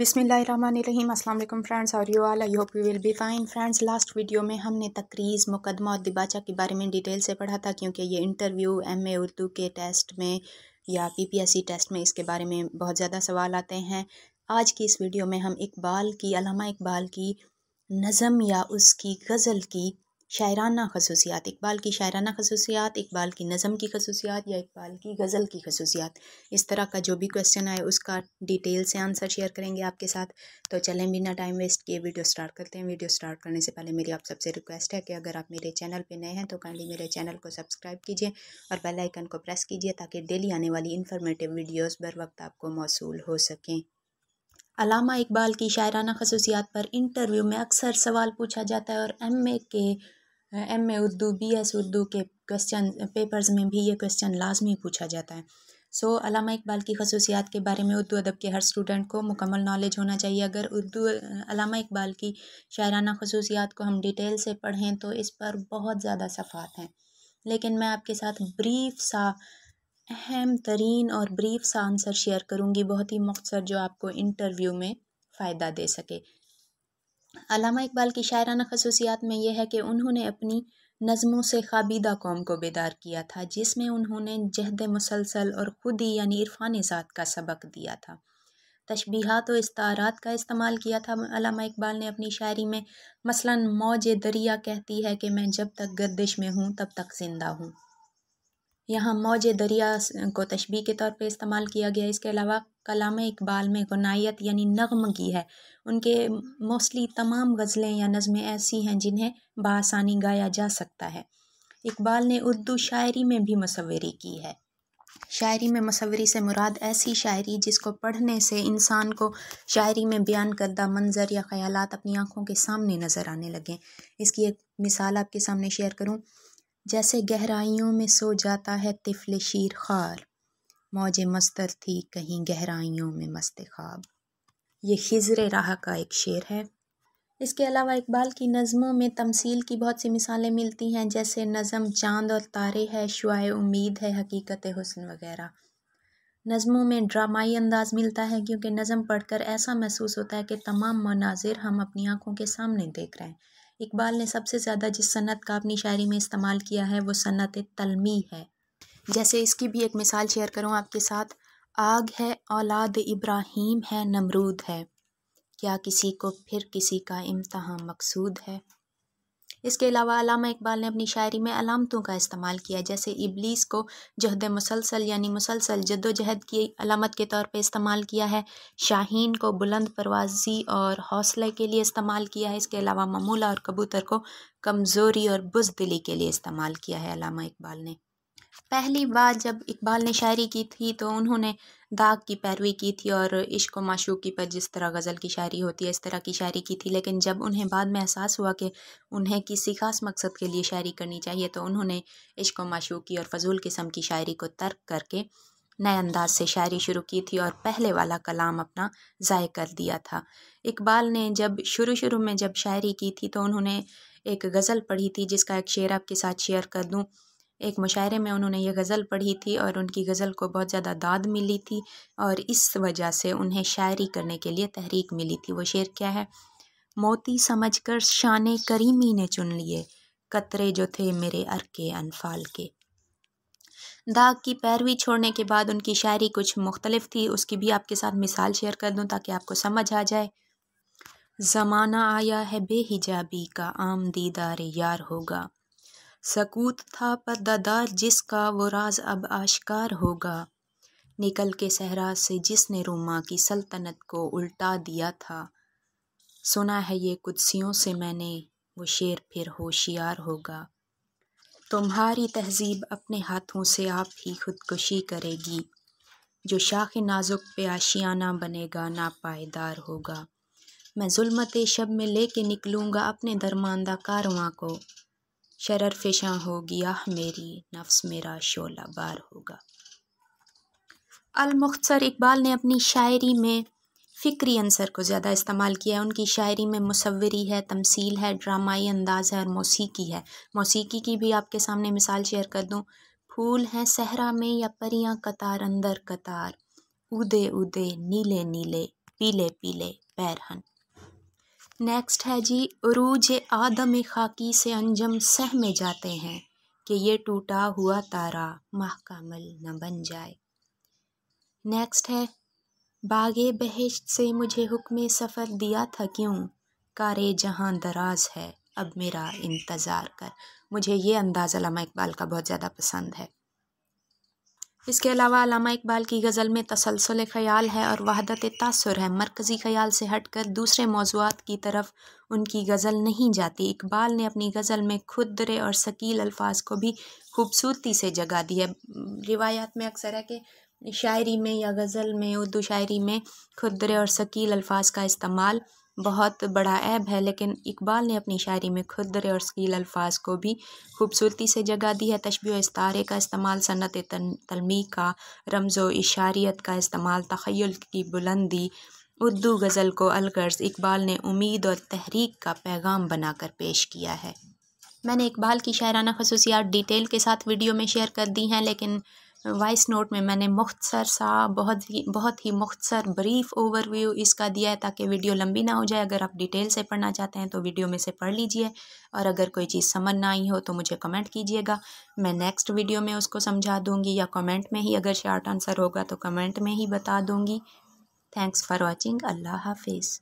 बिसमीम अल्लाम फ्रेंड्स और you all I hope you will be fine friends last video में हमने तकरीज़ मुकदमा और दिबाचा के बारे में डिटेल से पढ़ा था क्योंकि ये इंटरव्यू एम ए उर्दू के टेस्ट में या P P S C test में इसके बारे में बहुत ज़्यादा सवाल आते हैं आज की इस वीडियो में हम इकबाल की अलामा इकबाल की नज़म या उसकी गज़ल की शायराना खसूसियात इकबाल की शायराना खसूसियात इकबाल की नज़म की खसूसियात या इकबाल की गज़ल की खसूसियात इस तरह का जो भी क्वेश्चन आए उसका डिटेल से आंसर शेयर करेंगे आपके साथ तो चलें बिना टाइम वेस्ट किए वीडियो स्टार्ट करते हैं वीडियो स्टार्ट करने से पहले मेरी आप सबसे रिक्वेस्ट है कि अगर आप मेरे चैनल पर नए हैं तो काइंडली मेरे चैनल को सब्सक्राइब कीजिए और बेल आइकन को प्रेस कीजिए ताकि डेली आने वाली इन्फॉर्मेटिव वीडियोज़ बर वक्त आपको मौसू हो सकें अलामा इकबाल की शायराना खसूसियात पर इंटरव्यू में अक्सर सवाल पूछा जाता है और एम ए के M A Urdu B S Urdu के क्वेश्चन पेपर्स में भी ये क्वेश्चन लाजमी पूछा जाता है सो so, अलामा इकबाल की खसूसियात के बारे में उर्दू अदब के हर स्टूडेंट को मुकम्मल नॉलेज होना चाहिए अगर उर्दू अलामा इकबाल की शायराना खसूसियात को हम डिटेल से पढ़ें तो इस पर बहुत ज़्यादा सफ़ात हैं लेकिन मैं आपके साथ ब्रीफ सा अहम तरीन और ब्रीफ सा आंसर शेयर करूँगी बहुत ही मख्सर जो आपको इंटरव्यू में फ़ायदा दे सके अलामा इकबाल की शायराना खसूसियात में यह है कि उन्होंने अपनी नज़मों से खाबीदा कौम को बेदार किया था जिसमें उन्होंने जहद मुसलसल और खुदी यानी इरफान ज़ात का सबक दिया था तशबीहात व इस्तारात का इस्तेमाल किया था अलामा इकबाल ने अपनी शायरी में मसलन मौज दरिया कहती है कि मैं जब तक गर्दिश में हूँ तब तक ज़िंदा हूँ यहाँ मौज दरिया को तशबी के तौर पर इस्तेमाल किया गया इसके अलावा कलाम इकबाल में गनायत यानी नग़म की है उनके मोस्टली तमाम गज़लें या नज़में ऐसी हैं जिन्हें बासानी गाया जा सकता है इकबाल ने उर्दू शायरी में भी मसवरी की है शायरी में मसवरी से मुराद ऐसी शायरी जिसको पढ़ने से इंसान को शायरी में बयान करदा मंज़र या ख़्याल अपनी आँखों के सामने नज़र आने लगें इसकी एक मिसाल आपके सामने शेयर करूँ जैसे गहराइयों में सो जाता है तिफल शीर खार मौज मस्तर थी कहीं गहराइयों में मस्त ख्वाब ये खिजर राह का एक शेर है इसके अलावा इकबाल की नज़मों में तमसील की बहुत सी मिसालें मिलती हैं जैसे नज़म चांद और तारे है शुआ उम्मीद है हकीकत हसन वगैरह नज़मों में ड्रामाई अंदाज़ मिलता है क्योंकि नज़म पढ़कर ऐसा महसूस होता है कि तमाम मनाजिर हम अपनी आँखों के सामने देख रहे हैं इकबाल ने सबसे ज़्यादा जिस सनत का अपनी शायरी में इस्तेमाल किया है वो सनत तलमी है जैसे इसकी भी एक मिसाल शेयर करूँ आपके साथ आग है औलाद इब्राहिम है नमरूद है क्या किसी को फिर किसी का इम्तहा मकसूद है इसके अलावा अलामा इकबाल ने अपनी शायरी में अलामतों का इस्तेमाल किया जैसे इबलीस को जहद मुसलसल यानी मुसलसल जद्दोजहद की अलामत के तौर पे इस्तेमाल किया है शाहीन को बुलंद परवाजी और हौसले के लिए इस्तेमाल किया है इसके अलावा ममूला और कबूतर को कमज़ोरी और बुजदिली के लिए इस्तेमाल किया है अलामा इकबाल ने पहली बार जब इकबाल ने शायरी की थी तो उन्होंने दाग की पैरवी की थी और इश्क व माशूकी पर जिस तरह गज़ल की शायरी होती है इस तरह की शायरी की थी लेकिन जब उन्हें बाद में एहसास हुआ कि उन्हें किसी खास मकसद के लिए शायरी करनी चाहिए तो उन्होंने इश्क व माशूकी और फजूल किस्म की शायरी को तर्क करके नए अंदाज से शायरी शुरू की थी और पहले वाला कलाम अपना ज़ाय कर दिया था इकबाल ने जब शुरू शुरू में जब शायरी की थी तो उन्होंने एक गज़ल पढ़ी थी जिसका एक शेर आपके साथ शेयर कर दूँ एक मुशायरे में उन्होंने ये गज़ल पढ़ी थी और उनकी गज़ल को बहुत ज़्यादा दाद मिली थी और इस वजह से उन्हें शायरी करने के लिए तहरीक मिली थी वो शेर क्या है मोती समझ कर शान करीमी ने चुन लिए कतरे जो थे मेरे अर के अनफाल के दाग की पैरवी छोड़ने के बाद उनकी शायरी कुछ मुख्तलिफ थी उसकी भी आपके साथ मिसाल शेयर कर दूँ ताकि आपको समझ आ जाए ज़माना आया है बेहिजाबी का आम दीदार यार होगा सकूत था पर्दादा जिसका वो राज अब आश्कार होगा निकल के सहरा से जिसने रोमा की सल्तनत को उल्टा दिया था सुना है ये कुदसियों से मैंने वो शेर फिर होशियार होगा तुम्हारी तहजीब अपने हाथों से आप ही खुदकुशी करेगी जो शाख नाजुक पे आशियाना बनेगा ना पायदार होगा मैं जुल्मत शब में लेके निकलूँगा अपने दरमानदा कारवां को शरर फिशा हो गया मेरी नफ्स मेरा शोला बार होगा अलमुख्तर इकबाल ने अपनी शायरी में फ़िक्री अंसर को ज़्यादा इस्तेमाल किया है उनकी शायरी में मुसवरी है तमसील है ड्रामाई अंदाज़ है और मौसीकी है मौसीकी की भी आपके सामने मिसाल शेयर कर दूँ फूल हैं सहरा में या परियां कतार अंदर कतार उदे उदे नीले नीले पीले पीले पैरहन नेक्स्ट है जी रूज आदम खाकी से अंजम सह में जाते हैं कि ये टूटा हुआ तारा महकमल न बन जाए नेक्स्ट है बागे बहिश्त से मुझे हुक्म सफ़र दिया था क्यों कारे जहां दराज है अब मेरा इंतज़ार कर मुझे ये अंदाज़ अलामा इकबाल का बहुत ज़्यादा पसंद है इसके अलावा अलामा इकबाल की गज़ल में तसलसल ख़याल है और वहदत तासर है मरकज़ी ख़याल से हट कर दूसरे मौजूद की तरफ उनकी गज़ल नहीं जाती इकबाल ने अपनी गज़ल में खुदरे और शकील अल्फाज को भी खूबसूरती से जगा दी है रिवायात में अक्सर है कि शायरी में या गज़ल में उर्दू शायरी में खुदरे और शकील अल्फाज का इस्तेमाल बहुत बड़ा ऐब है लेकिन इकबाल ने अपनी शायरी में खुदरे और स्कील अल्फाज को भी खूबसूरती से जगह दी है तशबी इस्तारे का इस्तेमाल सनत तलमी का रमज़ व इशारियत का इस्तेमाल तखयल की बुलंदी उर्दू गज़ल को अलगर्ज इकबाल ने उम्मीद और तहरीक का पैगाम बनाकर पेश किया है मैंने इकबाल की शायराना खसूसियात डिटेल के साथ वीडियो में शेयर कर दी हैं लेकिन वॉइस नोट में मैंने मुख्तसर सा बहुत ही बहुत ही मुख्तसर ब्रीफ ओवरव्यू इसका दिया है ताकि वीडियो लंबी ना हो जाए अगर आप डिटेल से पढ़ना चाहते हैं तो वीडियो में से पढ़ लीजिए और अगर कोई चीज़ समझ ना आई हो तो मुझे कमेंट कीजिएगा मैं नेक्स्ट वीडियो में उसको समझा दूँगी या कमेंट में ही अगर शार्ट आंसर होगा तो कमेंट में ही बता दूँगी थैंक्स फॉर वॉचिंग अल्लाह हाफिज़